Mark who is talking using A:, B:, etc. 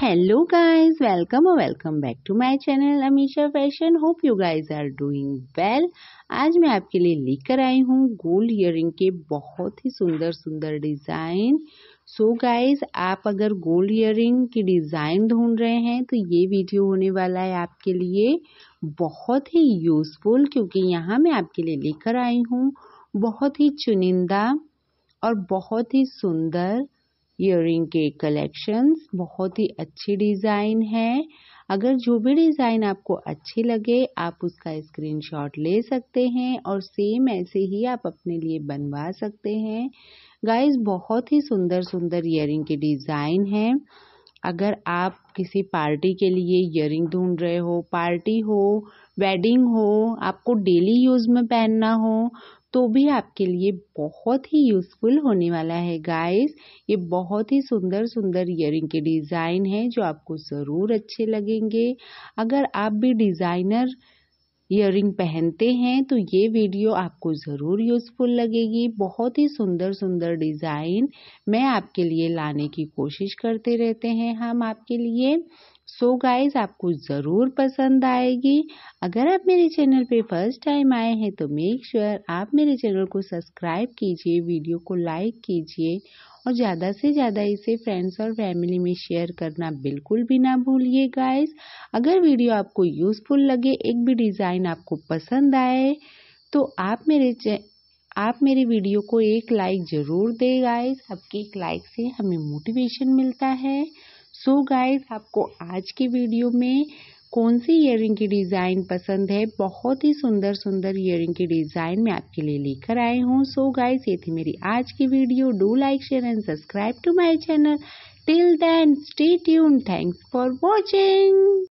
A: hello guys welcome और welcome back to my channel Amisha fashion hope you guys are doing well आज मैं आपके लिए लेकर आई हूँ गोल्ड इयर के बहुत ही सुंदर सुंदर डिज़ाइन सो गाइज आप अगर गोल्ड इयर की डिज़ाइन ढूंढ रहे हैं तो ये वीडियो होने वाला है आपके लिए बहुत ही यूज़फुल क्योंकि यहाँ मैं आपके लिए लेकर आई हूँ बहुत ही चुनिंदा और बहुत ही सुंदर इयरिंग के कलेक्शंस बहुत ही अच्छी डिज़ाइन है अगर जो भी डिज़ाइन आपको अच्छी लगे आप उसका स्क्रीनशॉट ले सकते हैं और सेम ऐसे ही आप अपने लिए बनवा सकते हैं गाइस बहुत ही सुंदर सुंदर इयरिंग के डिज़ाइन हैं अगर आप किसी पार्टी के लिए इयरिंग ढूंढ रहे हो पार्टी हो वेडिंग हो आपको डेली यूज़ में पहनना हो तो भी आपके लिए बहुत ही यूज़फुल होने वाला है गाइस ये बहुत ही सुंदर सुंदर इयरिंग के डिज़ाइन हैं जो आपको ज़रूर अच्छे लगेंगे अगर आप भी डिज़ाइनर इयरिंग पहनते हैं तो ये वीडियो आपको ज़रूर यूज़फुल लगेगी बहुत ही सुंदर सुंदर डिज़ाइन मैं आपके लिए लाने की कोशिश करते रहते हैं हम आपके लिए सो so गाइज आपको ज़रूर पसंद आएगी अगर आप मेरे चैनल पे फर्स्ट टाइम आए हैं तो मेक श्योर sure आप मेरे चैनल को सब्सक्राइब कीजिए वीडियो को लाइक कीजिए और ज़्यादा से ज़्यादा इसे फ्रेंड्स और फैमिली में शेयर करना बिल्कुल भी ना भूलिए गाइज अगर वीडियो आपको यूज़फुल लगे एक भी डिज़ाइन आपको पसंद आए तो आप मेरे आप मेरे वीडियो को एक लाइक ज़रूर दे गाइज आपके एक लाइक से हमें मोटिवेशन मिलता है सो so गाइस आपको आज की वीडियो में कौन सी इयर की डिज़ाइन पसंद है बहुत ही सुंदर सुंदर इयर की डिज़ाइन मैं आपके लिए लेकर आई हूँ सो गाइज गाइस ये थी मेरी आज की video do like share and subscribe to my channel till then stay tune thanks for watching